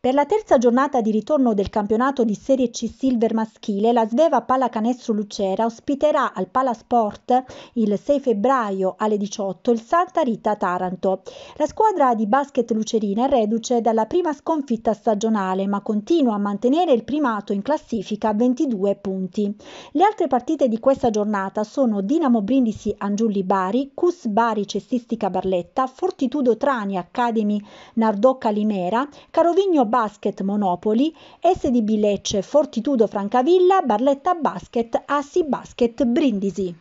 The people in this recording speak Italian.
Per la terza giornata di ritorno del campionato di Serie C Silver maschile, la Sveva Pallacanestro Lucera ospiterà al Palasport il 6 febbraio alle 18 il Santa Rita Taranto. La squadra di basket lucerina è reduce dalla prima sconfitta stagionale, ma continua a mantenere il primato in classifica a 22 punti. Le altre partite di questa giornata sono Dinamo Brindisi Angiulli Bari, Cus Bari Cestistica Barletta, Fortitudo Trani Academy Nardò Calimera, Carovigno Basket Monopoli, SDB Lecce Fortitudo Francavilla, Barletta Basket, Assi Basket Brindisi.